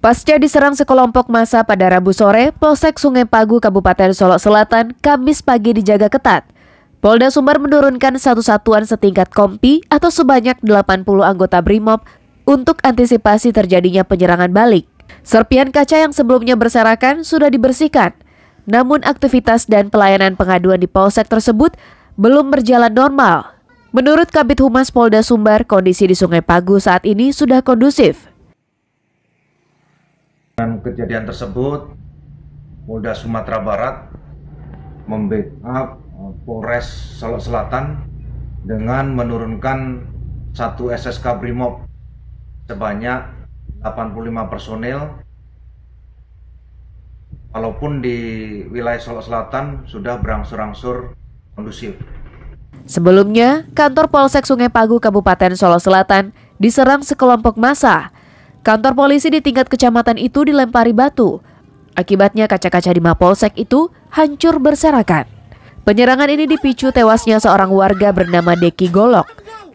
Pasca diserang sekelompok massa pada Rabu sore, Polsek Sungai Pagu Kabupaten Solok Selatan Kamis pagi dijaga ketat. Polda Sumbar menurunkan satu satuan setingkat kompi atau sebanyak 80 anggota BRIMOB untuk antisipasi terjadinya penyerangan balik. Serpian kaca yang sebelumnya berserakan sudah dibersihkan. Namun aktivitas dan pelayanan pengaduan di Polsek tersebut belum berjalan normal. Menurut Kabit Humas Polda Sumbar, kondisi di Sungai Pagu saat ini sudah kondusif. Dengan kejadian tersebut, Polda Sumatera Barat membackup eh, Polres Solok Selatan dengan menurunkan satu SSK Brimob sebanyak 85 personil walaupun di wilayah Solok Selatan sudah berangsur-angsur kondusif. Sebelumnya, kantor Polsek Sungai Pagu Kabupaten Solok Selatan diserang sekelompok massa Kantor polisi di tingkat kecamatan itu dilempari batu. Akibatnya kaca-kaca di Mapolsek itu hancur berserakan. Penyerangan ini dipicu tewasnya seorang warga bernama Deki Golok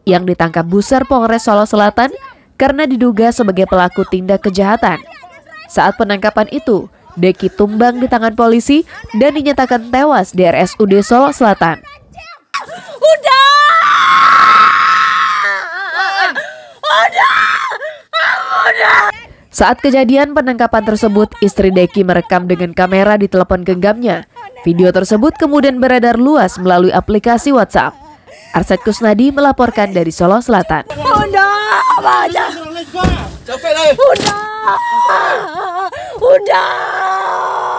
yang ditangkap buser Polres Solo Selatan karena diduga sebagai pelaku tindak kejahatan. Saat penangkapan itu, Deki tumbang di tangan polisi dan dinyatakan tewas di RSUD Solo Selatan. Udah! Udah! Saat kejadian penangkapan tersebut, istri Deki merekam dengan kamera di telepon genggamnya. Video tersebut kemudian beredar luas melalui aplikasi WhatsApp. Arsyad Kusnadi melaporkan dari Solo Selatan. Udah, udah, udah.